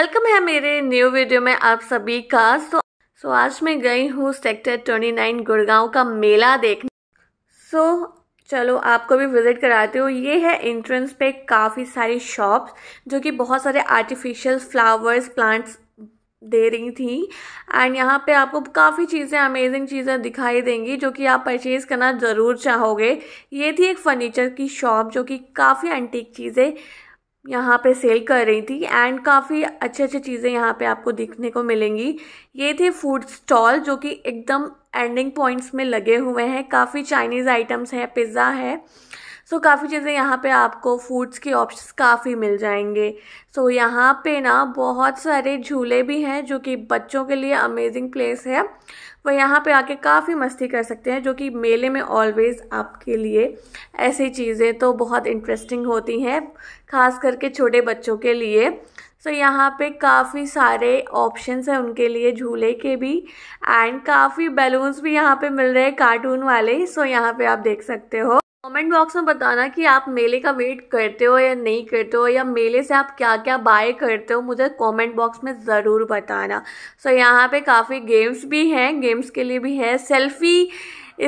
welcome है मेरे new video में आप सभी का सो सो आज मैं गई हूँ सेक्टर 29 गुड़गांव का मेला देखने सो so, चलो आपको भी विजिट कराते हो ये है एंट्रेंस पे काफ़ी सारी शॉप्स जो कि बहुत सारे आर्टिफिशियल फ्लावर्स प्लांट्स दे रही थी एंड यहाँ पे आपको काफ़ी चीज़ें अमेजिंग चीज़ें दिखाई देंगी जो कि आप परचेज़ करना ज़रूर चाहोगे ये थी एक फर्नीचर की शॉप जो कि काफ़ी एंटीक चीज़ें यहाँ पे सेल कर रही थी एंड काफ़ी अच्छे अच्छे चीज़ें यहाँ पे आपको देखने को मिलेंगी ये थे फूड स्टॉल जो कि एकदम एंडिंग पॉइंट्स में लगे हुए हैं काफ़ी चाइनीज़ आइटम्स हैं पिज़्ज़ा है सो so, काफ़ी चीज़ें यहाँ पे आपको फूड्स के ऑप्शंस काफ़ी मिल जाएंगे सो so, यहाँ पे ना बहुत सारे झूले भी हैं जो कि बच्चों के लिए अमेजिंग प्लेस है वह यहाँ पे आके काफ़ी मस्ती कर सकते हैं जो कि मेले में ऑलवेज़ आपके लिए ऐसी चीज़ें तो बहुत इंटरेस्टिंग होती हैं खास करके छोटे बच्चों के लिए सो so, यहाँ पे काफ़ी सारे ऑप्शंस हैं उनके लिए झूले के भी एंड काफ़ी बैलून्स भी यहाँ पे मिल रहे हैं कार्टून वाले सो so, यहाँ पे आप देख सकते हो कमेंट बॉक्स में बताना कि आप मेले का वेट करते हो या नहीं करते हो या मेले से आप क्या क्या बाय करते हो मुझे कमेंट बॉक्स में ज़रूर बताना सो so, यहाँ पे काफ़ी गेम्स भी हैं गेम्स के लिए भी है सेल्फी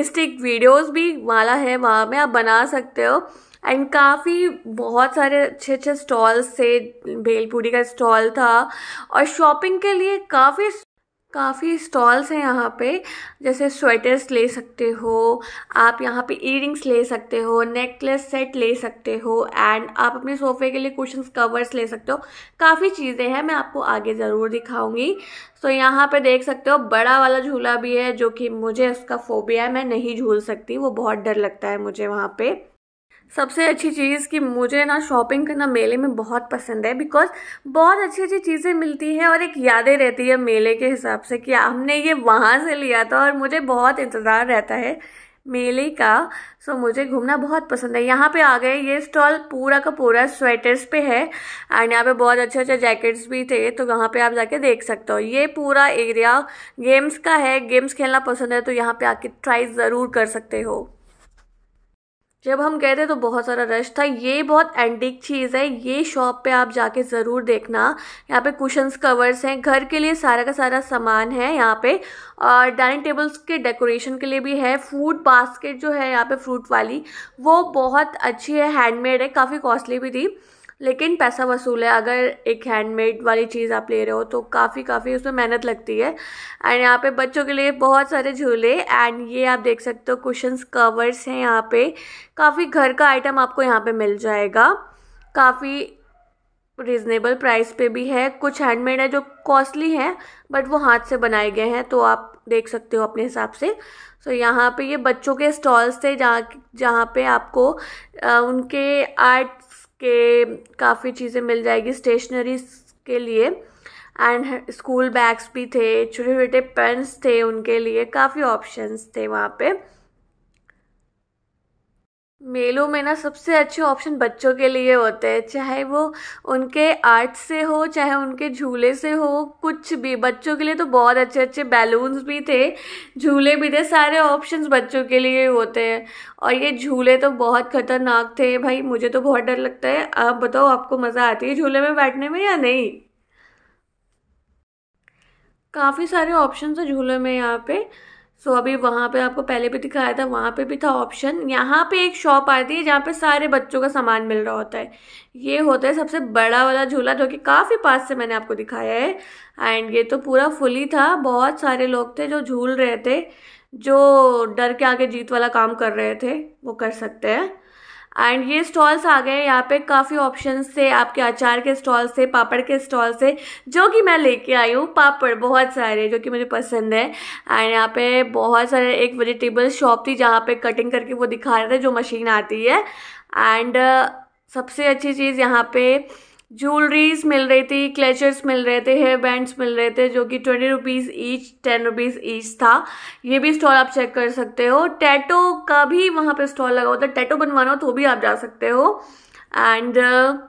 स्टिक वीडियोस भी वाला है वहाँ में आप बना सकते हो एंड काफ़ी बहुत सारे अच्छे अच्छे स्टॉल्स थे भेलपूरी का स्टॉल था और शॉपिंग के लिए काफ़ी काफ़ी स्टॉल्स हैं यहाँ पे जैसे स्वेटर्स ले सकते हो आप यहाँ पे ईयरिंग्स ले सकते हो नेकलेस सेट ले सकते हो एंड आप अपने सोफे के लिए कुशन कवर्स ले सकते हो काफ़ी चीज़ें हैं मैं आपको आगे ज़रूर दिखाऊंगी सो so, यहाँ पे देख सकते हो बड़ा वाला झूला भी है जो कि मुझे उसका फोबिया है मैं नहीं झूल सकती वो बहुत डर लगता है मुझे वहाँ पर सबसे अच्छी चीज़ कि मुझे ना शॉपिंग करना मेले में बहुत पसंद है बिकॉज बहुत अच्छी अच्छी चीज़ें मिलती हैं और एक यादें रहती है मेले के हिसाब से कि हमने ये वहाँ से लिया था और मुझे बहुत इंतज़ार रहता है मेले का सो so, मुझे घूमना बहुत पसंद है यहाँ पे आ गए ये स्टॉल पूरा का पूरा स्वेटर्स पे है एंड यहाँ पे बहुत अच्छे अच्छे जैकेट्स भी थे तो वहाँ पे आप जाके देख सकते हो ये पूरा एरिया गेम्स का है गेम्स खेलना पसंद है तो यहाँ पे आके ट्राई ज़रूर कर सकते हो जब हम गए थे तो बहुत सारा रश था ये बहुत एंटिक चीज़ है ये शॉप पे आप जाके ज़रूर देखना यहाँ पे कुशंस कवर्स हैं घर के लिए सारा का सारा सामान है यहाँ पे और डाइनिंग टेबल्स के डेकोरेशन के लिए भी है फूड बास्केट जो है यहाँ पे फ्रूट वाली वो बहुत अच्छी है हैंडमेड है काफ़ी कॉस्टली भी थी लेकिन पैसा वसूल है अगर एक हैंडमेड वाली चीज़ आप ले रहे हो तो काफ़ी काफ़ी उसमें मेहनत लगती है एंड यहाँ पे बच्चों के लिए बहुत सारे झूले एंड ये आप देख सकते हो कुशंस कवर्स हैं यहाँ पे काफ़ी घर का आइटम आपको यहाँ पे मिल जाएगा काफ़ी रिजनेबल प्राइस पे भी है कुछ हैंडमेड है जो कॉस्टली हैं बट वो हाथ से बनाए गए हैं तो आप देख सकते हो अपने हिसाब से सो so, यहाँ पे ये बच्चों के स्टॉल्स थे जहाँ जहाँ पे आपको आ, उनके आर्ट के काफ़ी चीज़ें मिल जाएगी स्टेशनरी के लिए एंड स्कूल बैग्स भी थे छोटे छोटे पेन्स थे उनके लिए काफ़ी ऑप्शंस थे वहाँ पे मेलों में ना सबसे अच्छे ऑप्शन बच्चों के लिए होते हैं चाहे वो उनके आर्ट से हो चाहे उनके झूले से हो कुछ भी बच्चों के लिए तो बहुत अच्छे अच्छे बैलून्स भी थे झूले भी थे सारे ऑप्शंस बच्चों के लिए होते हैं और ये झूले तो बहुत खतरनाक थे भाई मुझे तो बहुत डर लगता है आप बताओ आपको मज़ा आती है झूले में बैठने में या नहीं काफ़ी सारे ऑप्शन है झूले में यहाँ पे सो so, अभी वहाँ पे आपको पहले भी दिखाया था वहाँ पे भी था ऑप्शन यहाँ पे एक शॉप आती है जहाँ पे सारे बच्चों का सामान मिल रहा होता है ये होता है सबसे बड़ा वाला झूला जो कि काफ़ी पास से मैंने आपको दिखाया है एंड ये तो पूरा फुली था बहुत सारे लोग थे जो झूल रहे थे जो डर के आगे जीत वाला काम कर रहे थे वो कर सकते हैं एंड ये स्टॉल्स आ गए यहाँ पे काफ़ी ऑप्शन से आपके अचार के स्टॉल से पापड़ के स्टॉल से जो कि मैं लेके आई हूँ पापड़ बहुत सारे जो कि मुझे पसंद है एंड यहाँ पे बहुत सारे एक वेजिटेबल शॉप थी जहाँ पे कटिंग करके वो दिखा रहे थे जो मशीन आती है एंड uh, सबसे अच्छी चीज़ यहाँ पे ज्वेलरीज मिल रही थी क्लेचर्स मिल रहे थे हेयर बैंड्स मिल रहे थे जो कि twenty rupees each ten rupees each था ये भी स्टॉल आप चेक कर सकते हो टैटो का भी वहाँ पे स्टॉल लगा हुआ था टैटो बनवाना हो तो भी आप जा सकते हो एंड uh,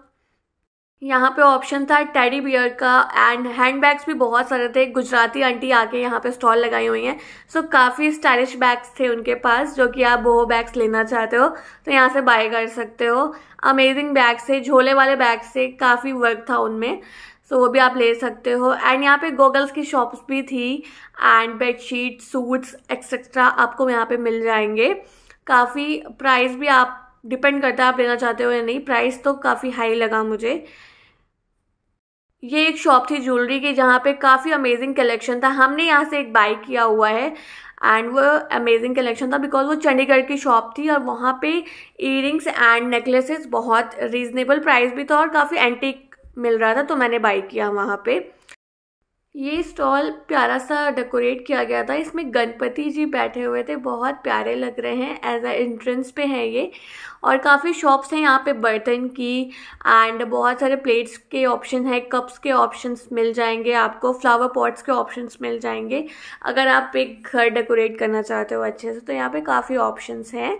यहाँ पे ऑप्शन था टेडी बियर का एंड हैंड बैग्स भी बहुत सारे थे गुजराती आंटी आके यहाँ पे स्टॉल लगाई हुई हैं सो so, काफ़ी स्टाइलिश बैग्स थे उनके पास जो कि आप वो बैग्स लेना चाहते हो तो यहाँ से बाय कर सकते हो अमेजिंग बैग्स थे झोले वाले बैग्स थे काफ़ी वर्क था उनमें सो so, वो भी आप ले सकते हो एंड यहाँ पे गोगल्स की शॉप्स भी थी एंड बेडशीट सूट्स एक्सेट्रा आपको यहाँ पर मिल जाएंगे काफ़ी प्राइस भी आप डिपेंड करता है आप लेना चाहते हो या नहीं प्राइस तो काफ़ी हाई लगा मुझे ये एक शॉप थी ज्वेलरी की जहाँ पे काफ़ी अमेजिंग कलेक्शन था हमने यहाँ से एक बाई किया हुआ है एंड वो अमेजिंग कलेक्शन था बिकॉज वो चंडीगढ़ की शॉप थी और वहाँ पे ईयरिंग्स एंड नेकलेसेस बहुत रीजनेबल प्राइस भी था और काफ़ी एंटीक मिल रहा था तो मैंने बाई किया वहाँ पे ये स्टॉल प्यारा सा डेकोरेट किया गया था इसमें गणपति जी बैठे हुए थे बहुत प्यारे लग रहे हैं एज अ एंट्रेंस पे है ये और काफ़ी शॉप्स हैं यहाँ पे बर्तन की एंड बहुत सारे प्लेट्स के ऑप्शन है कप्स के ऑप्शंस मिल जाएंगे आपको फ्लावर पॉट्स के ऑप्शंस मिल जाएंगे अगर आप एक घर डेकोरेट करना चाहते हो अच्छे से तो यहाँ पे काफ़ी ऑप्शन हैं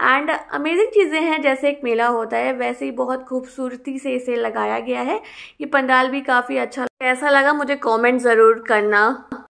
एंड अमेजिंग चीज़ें हैं जैसे एक मेला होता है वैसे ही बहुत खूबसूरती से इसे लगाया गया है ये पंडाल भी काफ़ी अच्छा कैसा लगा मुझे कमेंट ज़रूर करना